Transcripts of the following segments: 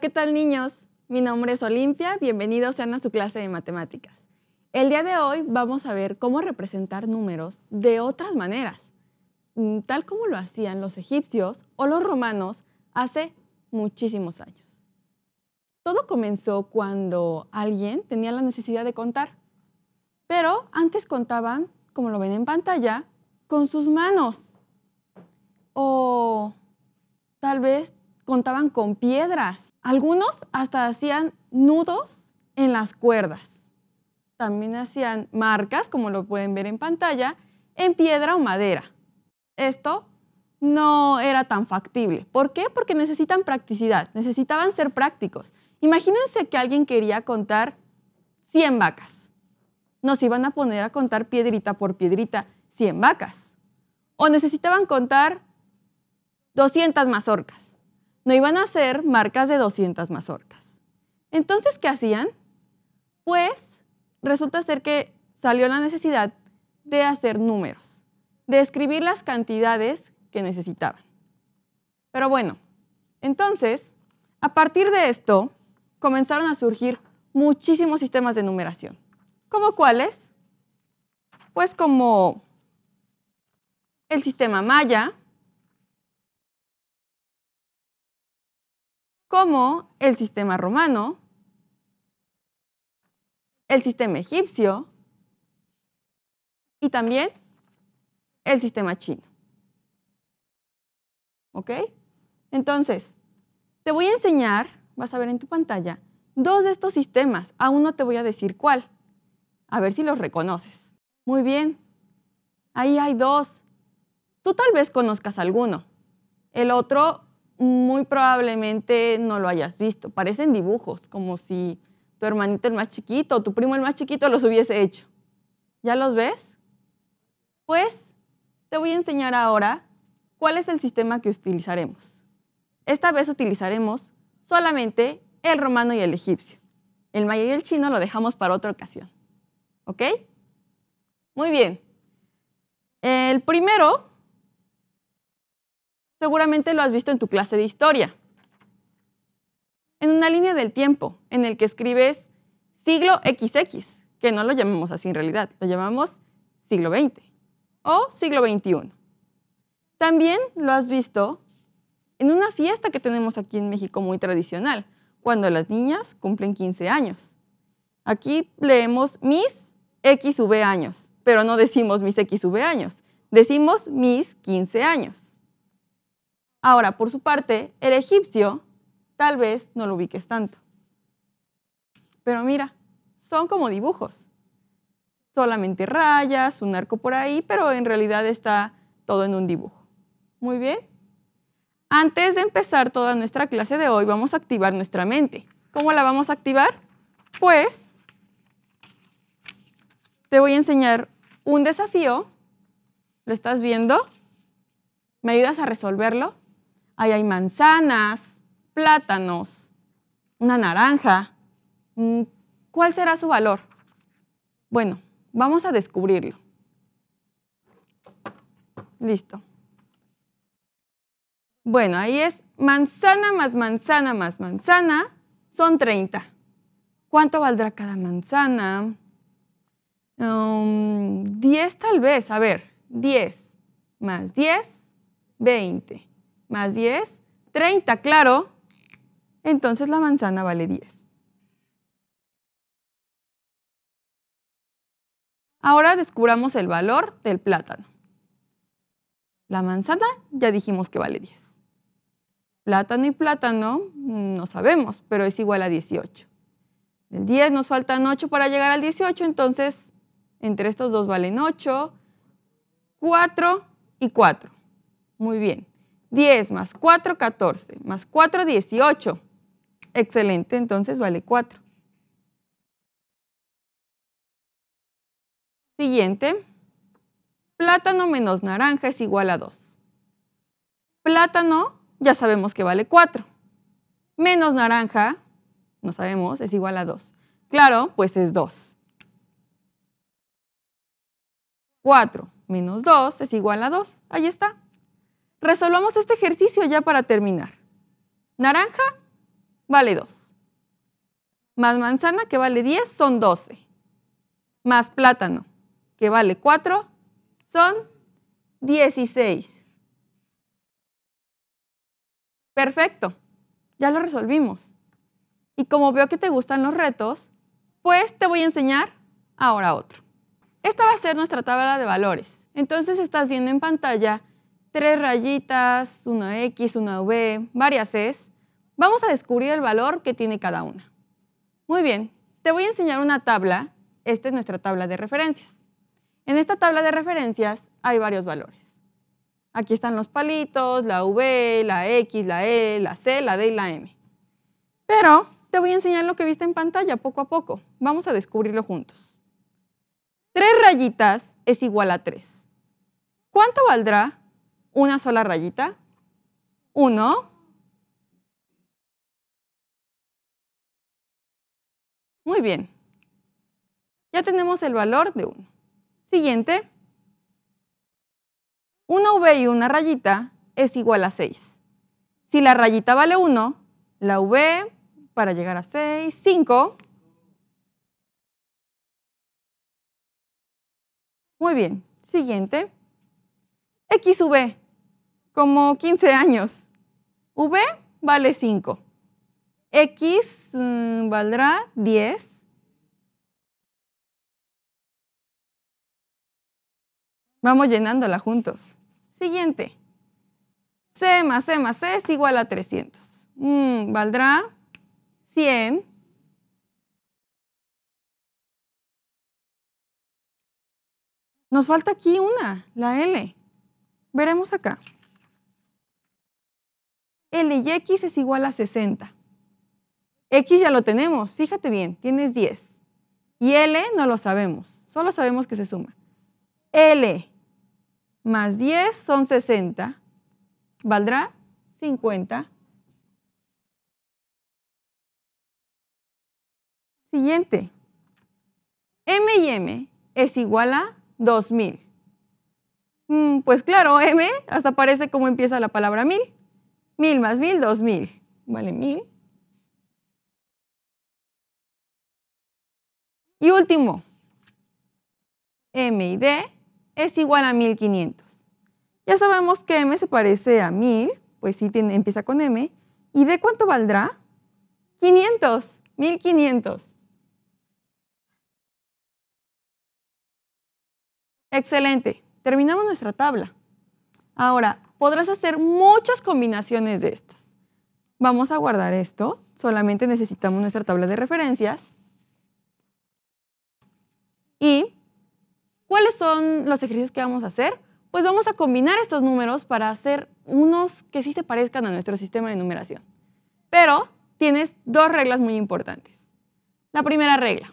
¿qué tal niños? Mi nombre es Olimpia, bienvenidos sean a su clase de matemáticas. El día de hoy vamos a ver cómo representar números de otras maneras, mm, tal como lo hacían los egipcios o los romanos hace muchísimos años. Todo comenzó cuando alguien tenía la necesidad de contar, pero antes contaban, como lo ven en pantalla, con sus manos o tal vez contaban con piedras algunos hasta hacían nudos en las cuerdas. También hacían marcas, como lo pueden ver en pantalla, en piedra o madera. Esto no era tan factible. ¿Por qué? Porque necesitan practicidad, necesitaban ser prácticos. Imagínense que alguien quería contar 100 vacas. Nos iban a poner a contar piedrita por piedrita 100 vacas. O necesitaban contar 200 mazorcas no iban a hacer marcas de 200 mazorcas. Entonces, ¿qué hacían? Pues resulta ser que salió la necesidad de hacer números, de escribir las cantidades que necesitaban. Pero bueno, entonces, a partir de esto, comenzaron a surgir muchísimos sistemas de numeración. ¿Cómo cuáles? Pues como el sistema maya, como el sistema romano, el sistema egipcio y también el sistema chino. ¿Ok? Entonces, te voy a enseñar, vas a ver en tu pantalla, dos de estos sistemas. Aún no te voy a decir cuál. A ver si los reconoces. Muy bien. Ahí hay dos. Tú tal vez conozcas alguno. El otro muy probablemente no lo hayas visto. Parecen dibujos, como si tu hermanito el más chiquito o tu primo el más chiquito los hubiese hecho. ¿Ya los ves? Pues te voy a enseñar ahora cuál es el sistema que utilizaremos. Esta vez utilizaremos solamente el romano y el egipcio. El maya y el chino lo dejamos para otra ocasión. ¿Ok? Muy bien. El primero Seguramente lo has visto en tu clase de historia. En una línea del tiempo en el que escribes siglo XX, que no lo llamamos así en realidad, lo llamamos siglo XX o siglo XXI. También lo has visto en una fiesta que tenemos aquí en México muy tradicional, cuando las niñas cumplen 15 años. Aquí leemos mis XV años, pero no decimos mis XV años, decimos mis 15 años. Ahora, por su parte, el egipcio tal vez no lo ubiques tanto. Pero mira, son como dibujos. Solamente rayas, un arco por ahí, pero en realidad está todo en un dibujo. Muy bien. Antes de empezar toda nuestra clase de hoy, vamos a activar nuestra mente. ¿Cómo la vamos a activar? Pues te voy a enseñar un desafío. ¿Lo estás viendo? ¿Me ayudas a resolverlo? Ahí hay manzanas, plátanos, una naranja. Mm, ¿Cuál será su valor? Bueno, vamos a descubrirlo. Listo. Bueno, ahí es manzana más manzana más manzana, son 30. ¿Cuánto valdrá cada manzana? 10 um, tal vez, a ver, 10 más 10, 20 más 10, 30, claro. Entonces la manzana vale 10. Ahora descubramos el valor del plátano. La manzana ya dijimos que vale 10. Plátano y plátano mm, no sabemos, pero es igual a 18. Del 10 nos faltan 8 para llegar al 18, entonces entre estos dos valen 8, 4 y 4. Muy bien. 10 más 4, 14, más 4, 18. Excelente, entonces vale 4. Siguiente. Plátano menos naranja es igual a 2. Plátano ya sabemos que vale 4. Menos naranja, no sabemos, es igual a 2. Claro, pues es 2. 4 menos 2 es igual a 2. Ahí está. Resolvamos este ejercicio ya para terminar. Naranja vale 2. Más manzana que vale 10 son 12. Más plátano que vale 4 son 16. Perfecto, ya lo resolvimos. Y como veo que te gustan los retos, pues te voy a enseñar ahora otro. Esta va a ser nuestra tabla de valores. Entonces estás viendo en pantalla tres rayitas, una X, una V, varias Cs, vamos a descubrir el valor que tiene cada una. Muy bien, te voy a enseñar una tabla. Esta es nuestra tabla de referencias. En esta tabla de referencias hay varios valores. Aquí están los palitos, la V, la X, la E, la C, la D y la M. Pero te voy a enseñar lo que viste en pantalla poco a poco. Vamos a descubrirlo juntos. Tres rayitas es igual a tres. ¿Cuánto valdrá una sola rayita. 1. Muy bien. Ya tenemos el valor de 1. Siguiente. Una V y una rayita es igual a 6. Si la rayita vale 1, la V para llegar a 6, 5. Muy bien, siguiente. XV como 15 años. V vale 5. X mm, valdrá 10. Vamos llenándola juntos. Siguiente. C más C más C es igual a 300. Mm, valdrá 100. Nos falta aquí una, la L. Veremos acá. L y X es igual a 60. X ya lo tenemos, fíjate bien, tienes 10. Y L no lo sabemos, solo sabemos que se suma. L más 10 son 60, valdrá 50. Siguiente. M y M es igual a 2000. Mm, pues claro, M hasta parece como empieza la palabra 1000. Mil más mil, dos mil. Vale, mil. Y último, M y D es igual a 1500. Ya sabemos que M se parece a 1000, pues sí empieza con M. ¿Y D cuánto valdrá? 500, 1500. Excelente, terminamos nuestra tabla. Ahora, podrás hacer muchas combinaciones de estas. Vamos a guardar esto. Solamente necesitamos nuestra tabla de referencias. ¿Y cuáles son los ejercicios que vamos a hacer? Pues vamos a combinar estos números para hacer unos que sí se parezcan a nuestro sistema de numeración. Pero tienes dos reglas muy importantes. La primera regla.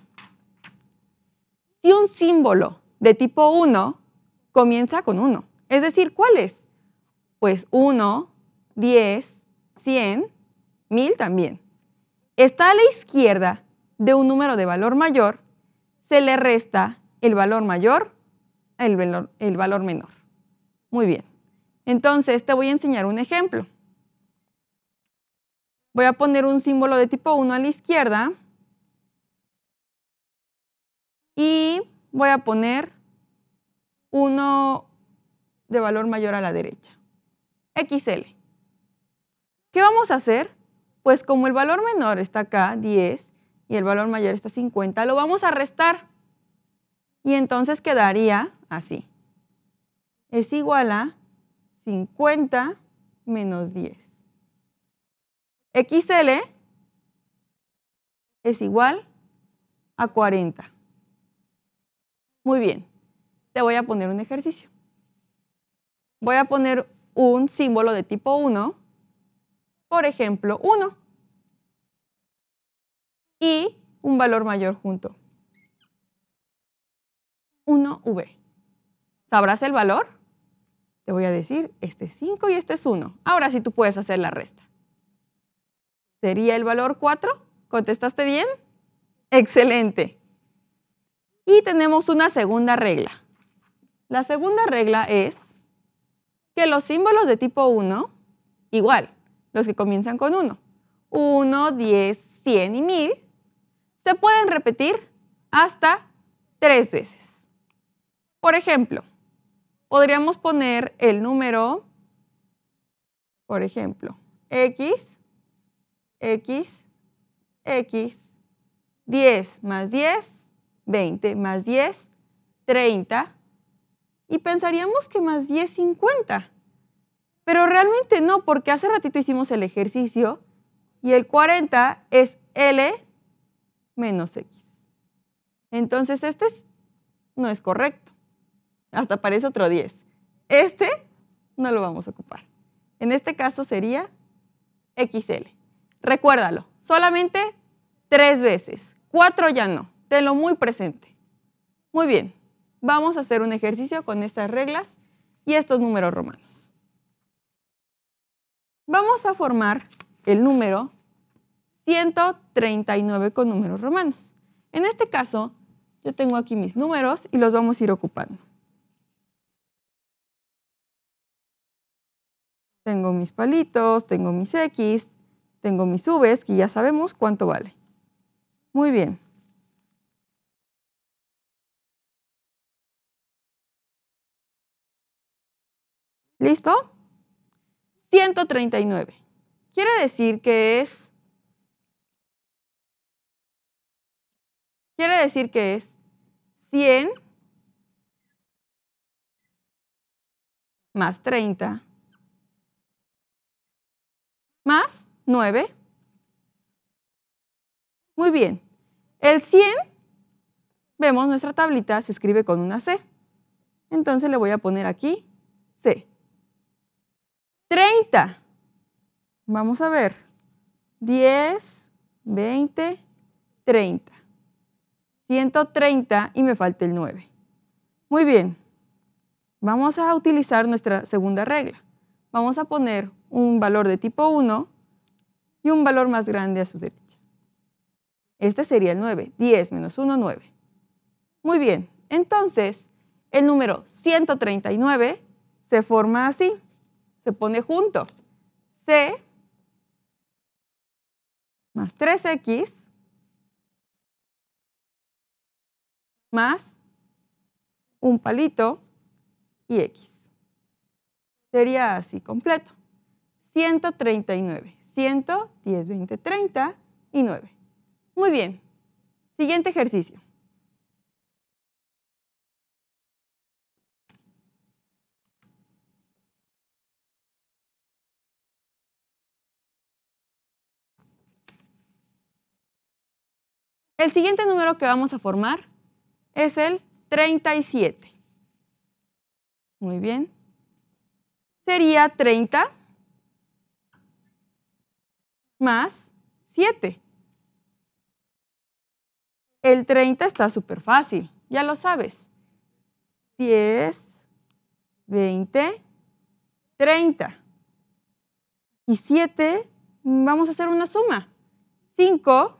Si un símbolo de tipo 1 comienza con 1, es decir, ¿cuál es? pues 1, 10, 100, 1000 también. Está a la izquierda de un número de valor mayor, se le resta el valor mayor, el valor, el valor menor. Muy bien. Entonces te voy a enseñar un ejemplo. Voy a poner un símbolo de tipo 1 a la izquierda y voy a poner uno de valor mayor a la derecha. XL. ¿Qué vamos a hacer? Pues como el valor menor está acá, 10, y el valor mayor está 50, lo vamos a restar. Y entonces quedaría así. Es igual a 50 menos 10. XL es igual a 40. Muy bien, te voy a poner un ejercicio. Voy a poner un símbolo de tipo 1, por ejemplo 1, y un valor mayor junto. 1V. ¿Sabrás el valor? Te voy a decir, este es 5 y este es 1. Ahora sí tú puedes hacer la resta. ¿Sería el valor 4? ¿Contestaste bien? Excelente. Y tenemos una segunda regla. La segunda regla es que los símbolos de tipo 1, igual, los que comienzan con 1, 1, 10, 100 y 1000, se pueden repetir hasta tres veces. Por ejemplo, podríamos poner el número, por ejemplo, x, x, x, 10 más 10, 20 más 10, 30, y pensaríamos que más 10, 50. Pero realmente no, porque hace ratito hicimos el ejercicio y el 40 es L menos X. Entonces este no es correcto. Hasta parece otro 10. Este no lo vamos a ocupar. En este caso sería XL. Recuérdalo, solamente tres veces. Cuatro ya no. Tenlo muy presente. Muy bien. Vamos a hacer un ejercicio con estas reglas y estos números romanos. Vamos a formar el número 139 con números romanos. En este caso, yo tengo aquí mis números y los vamos a ir ocupando. Tengo mis palitos, tengo mis X, tengo mis Vs, que ya sabemos cuánto vale. Muy bien. ¿Listo? 139. Quiere decir que es... Quiere decir que es 100 más 30 más 9. Muy bien. El 100, vemos nuestra tablita, se escribe con una C. Entonces le voy a poner aquí C. 30. Vamos a ver. 10, 20, 30. 130 y me falta el 9. Muy bien. Vamos a utilizar nuestra segunda regla. Vamos a poner un valor de tipo 1 y un valor más grande a su derecha. Este sería el 9. 10 menos 1, 9. Muy bien. Entonces, el número 139 se forma así se pone junto. C más 3x más un palito y x. Sería así completo. 139. 110, 20, 30 y 9. Muy bien. Siguiente ejercicio. El siguiente número que vamos a formar es el 37. Muy bien. Sería 30 más 7. El 30 está súper fácil, ya lo sabes. 10, 20, 30. Y 7, vamos a hacer una suma. 5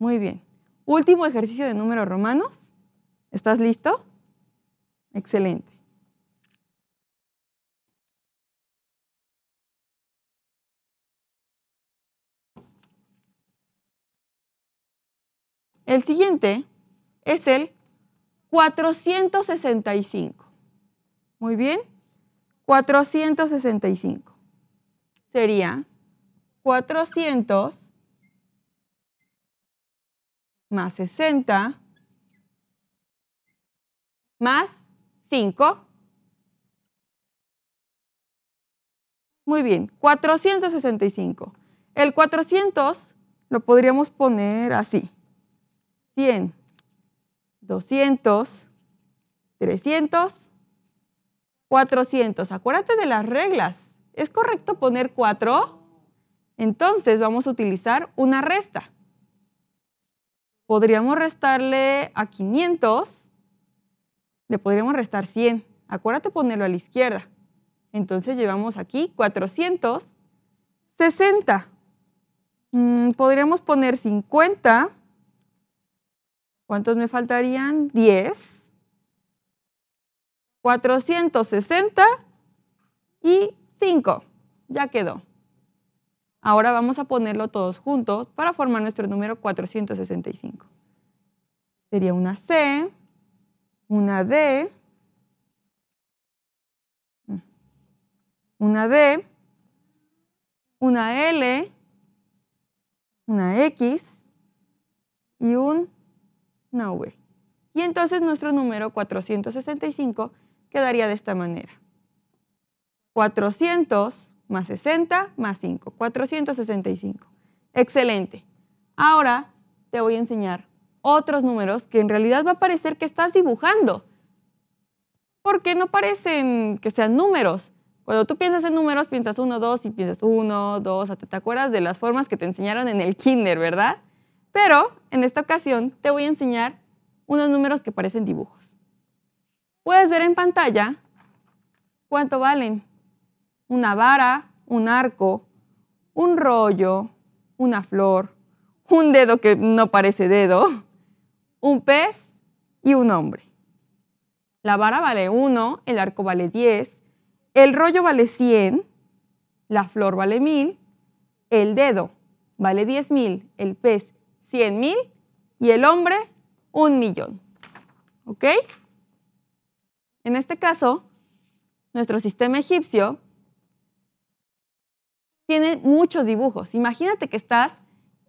Muy bien. Último ejercicio de números romanos. ¿Estás listo? Excelente. El siguiente es el 465. Muy bien. 465. Sería 400 más 60 más 5. Muy bien, 465. El 400 lo podríamos poner así. 100, 200, 300, 400. Acuérdate de las reglas. ¿Es correcto poner 4? Entonces vamos a utilizar una resta podríamos restarle a 500, le podríamos restar 100. Acuérdate ponerlo a la izquierda. Entonces llevamos aquí 460. Mm, podríamos poner 50. ¿Cuántos me faltarían? 10. 460 y 5. Ya quedó. Ahora vamos a ponerlo todos juntos para formar nuestro número 465. Sería una C, una D, mm, una D, una L, una X y un, una V. Y entonces nuestro número 465 quedaría de esta manera. 400 más 60 más 5, 465. Excelente. Ahora te voy a enseñar otros números que en realidad va a parecer que estás dibujando, porque no parecen que sean números. Cuando tú piensas en números, piensas 1, 2 y piensas 1, 2, hasta te acuerdas de las formas que te enseñaron en el kinder, ¿verdad? Pero en esta ocasión te voy a enseñar unos números que parecen dibujos. Puedes ver en pantalla cuánto valen una vara, un arco, un rollo, una flor, un dedo que no parece dedo, un pez y un hombre. La vara vale 1, el arco vale 10, el rollo vale 100, la flor vale 1000, el dedo vale 10.000, el pez 100.000 y el hombre un millón. ¿Ok? En este caso, nuestro sistema egipcio tienen muchos dibujos. Imagínate que estás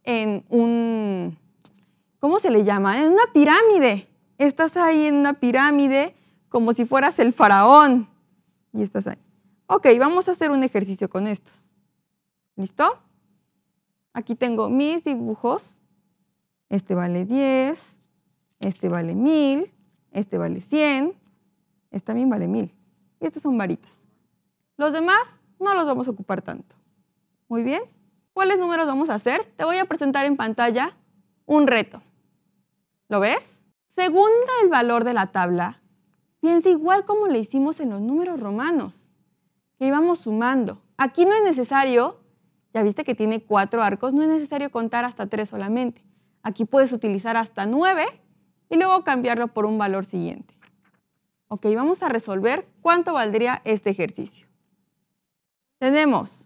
en un, ¿cómo se le llama? En una pirámide. Estás ahí en una pirámide como si fueras el faraón. Y estás ahí. Ok, vamos a hacer un ejercicio con estos. ¿Listo? Aquí tengo mis dibujos. Este vale 10, este vale 1000, este vale 100, este también vale 1000. Y estas son varitas. Los demás no los vamos a ocupar tanto. Muy bien. ¿Cuáles números vamos a hacer? Te voy a presentar en pantalla un reto. ¿Lo ves? Según el valor de la tabla, piensa igual como le hicimos en los números romanos, que íbamos sumando. Aquí no es necesario, ya viste que tiene cuatro arcos, no es necesario contar hasta tres solamente. Aquí puedes utilizar hasta nueve y luego cambiarlo por un valor siguiente. Ok, vamos a resolver cuánto valdría este ejercicio. Tenemos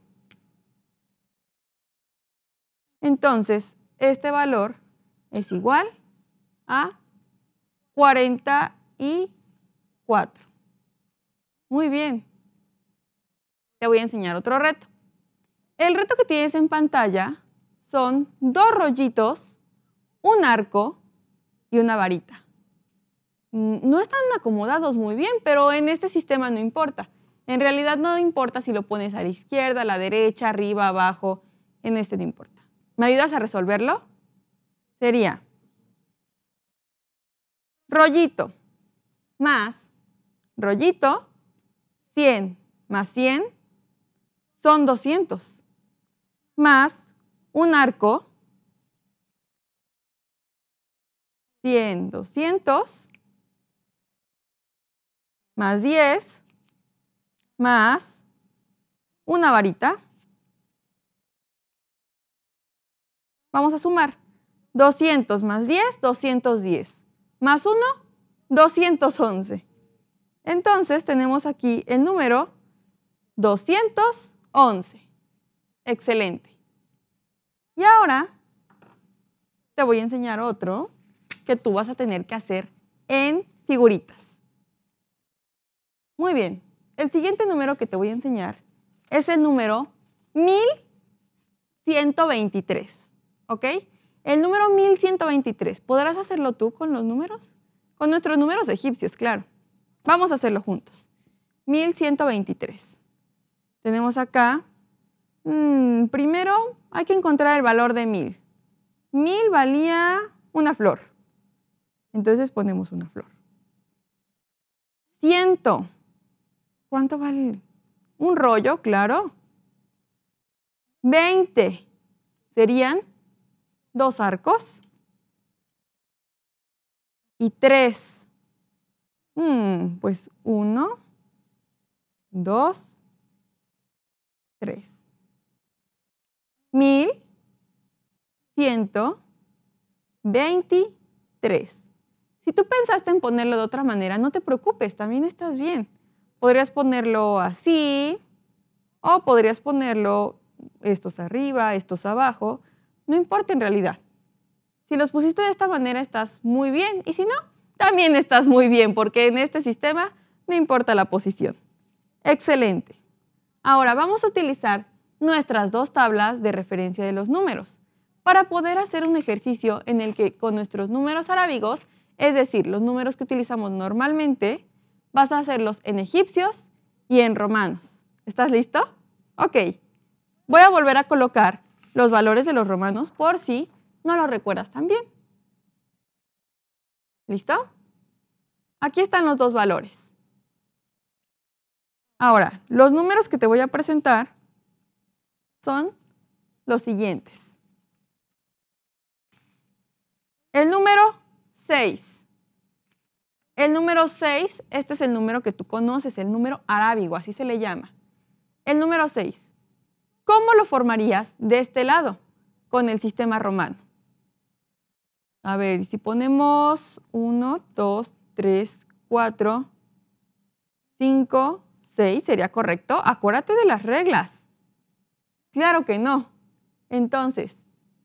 Entonces, este valor es igual a 44. Muy bien. Te voy a enseñar otro reto. El reto que tienes en pantalla son dos rollitos, un arco y una varita. Mm, no están acomodados muy bien, pero en este sistema no importa. En realidad no importa si lo pones a la izquierda, a la derecha, arriba, abajo, en este no importa. ¿Me ayudas a resolverlo? Sería rollito más rollito, 100 más 100 son 200, más un arco, 100, 200, más 10, más una varita, Vamos a sumar. 200 más 10, 210. Más 1, 211. Entonces tenemos aquí el número 211. Excelente. Y ahora te voy a enseñar otro que tú vas a tener que hacer en figuritas. Muy bien. El siguiente número que te voy a enseñar es el número 1123. ¿ok? El número 1123, ¿podrás hacerlo tú con los números? Con nuestros números egipcios, claro. Vamos a hacerlo juntos. 1123. Tenemos acá, mm, primero hay que encontrar el valor de 1000. 1000 valía una flor. Entonces ponemos una flor. 100. ¿Cuánto vale? Un rollo, claro. 20 serían dos arcos y tres. Mm, pues uno, dos, tres. Mil ciento veintitrés. Si tú pensaste en ponerlo de otra manera, no te preocupes, también estás bien. Podrías ponerlo así o podrías ponerlo estos arriba, estos abajo. No importa en realidad. Si los pusiste de esta manera estás muy bien y si no, también estás muy bien porque en este sistema no importa la posición. Excelente. Ahora vamos a utilizar nuestras dos tablas de referencia de los números para poder hacer un ejercicio en el que con nuestros números arábigos, es decir, los números que utilizamos normalmente, vas a hacerlos en egipcios y en romanos. ¿Estás listo? Ok. Voy a volver a colocar los valores de los romanos por si no los recuerdas también. bien. ¿Listo? Aquí están los dos valores. Ahora, los números que te voy a presentar son los siguientes. El número 6. El número 6, este es el número que tú conoces, el número arábigo, así se le llama. El número 6. ¿Cómo lo formarías de este lado con el sistema romano? A ver, si ponemos 1, 2, 3, 4, 5, 6, ¿sería correcto? Acuérdate de las reglas. Claro que no. Entonces,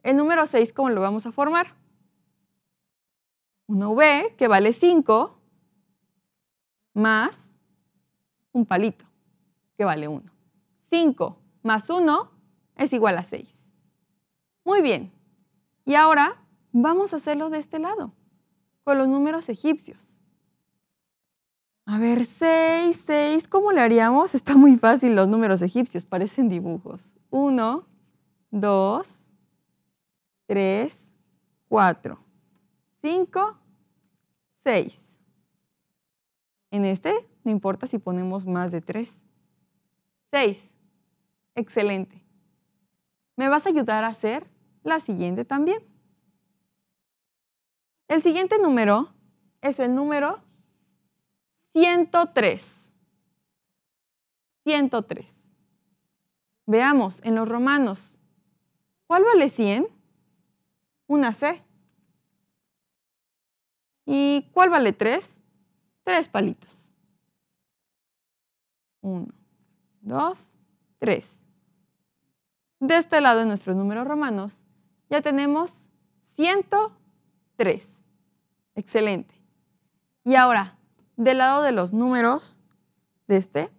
el número 6, ¿cómo lo vamos a formar? 1 v que vale 5, más un palito, que vale 1. 5 más 1 es igual a 6. Muy bien. Y ahora vamos a hacerlo de este lado, con los números egipcios. A ver, 6, 6, ¿cómo le haríamos? Está muy fácil los números egipcios, parecen dibujos. 1, 2, 3, 4, 5, 6. En este no importa si ponemos más de 3. 6. Excelente. Me vas a ayudar a hacer la siguiente también. El siguiente número es el número 103. 103. Veamos en los romanos. ¿Cuál vale 100? Una C. ¿Y cuál vale 3? Tres palitos. Uno, dos, tres. De este lado de nuestros números romanos ya tenemos 103. Excelente. Y ahora, del lado de los números de este,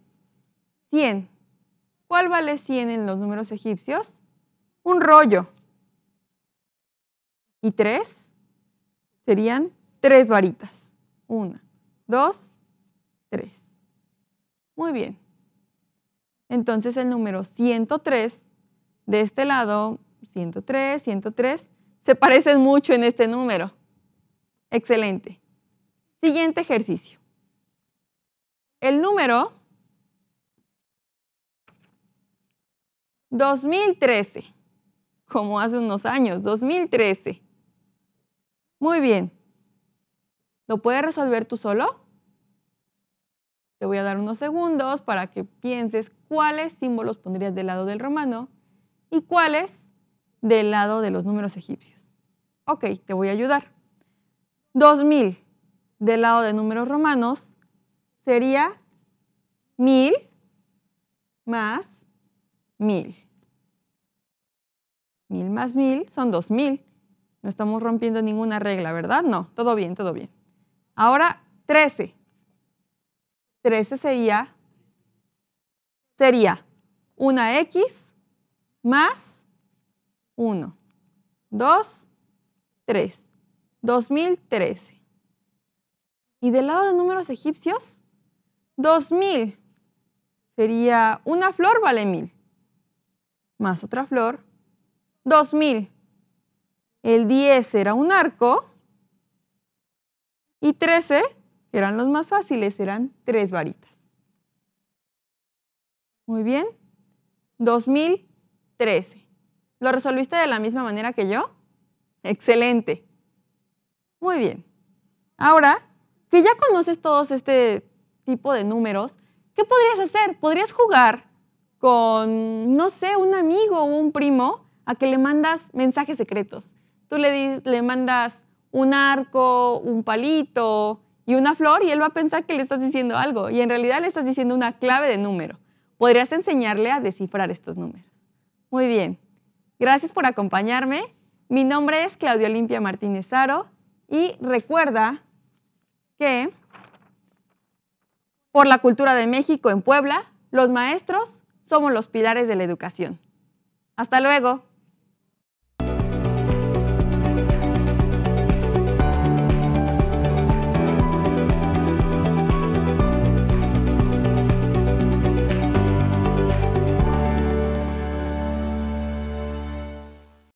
100. ¿Cuál vale 100 en los números egipcios? Un rollo. Y 3 serían tres varitas. 1 2 3 Muy bien. Entonces el número 103 de este lado, 103, 103. Se parecen mucho en este número. Excelente. Siguiente ejercicio. El número 2013, como hace unos años, 2013. Muy bien. ¿Lo puedes resolver tú solo? Te voy a dar unos segundos para que pienses cuáles símbolos pondrías del lado del romano y cuáles del lado de los números egipcios. Ok, te voy a ayudar. 2000 del lado de números romanos sería 1000 más 1000. 1000 más 1000 son 2000. No estamos rompiendo ninguna regla, ¿verdad? No, todo bien, todo bien. Ahora 13. 13 sería sería una X más 1, 2, 3, 2013. Y del lado de números egipcios, 2000 sería una flor vale 1000, más otra flor, 2000. El 10 era un arco y 13, que eran los más fáciles, eran tres varitas. Muy bien, 2000. 13. ¿Lo resolviste de la misma manera que yo? Excelente. Muy bien. Ahora que ya conoces todos este tipo de números, ¿qué podrías hacer? Podrías jugar con, no sé, un amigo o un primo a que le mandas mensajes secretos. Tú le, le mandas un arco, un palito y una flor y él va a pensar que le estás diciendo algo y en realidad le estás diciendo una clave de número. Podrías enseñarle a descifrar estos números. Muy bien. Gracias por acompañarme. Mi nombre es Claudia Olimpia Martínez Aro y recuerda que por la cultura de México en Puebla, los maestros somos los pilares de la educación. Hasta luego.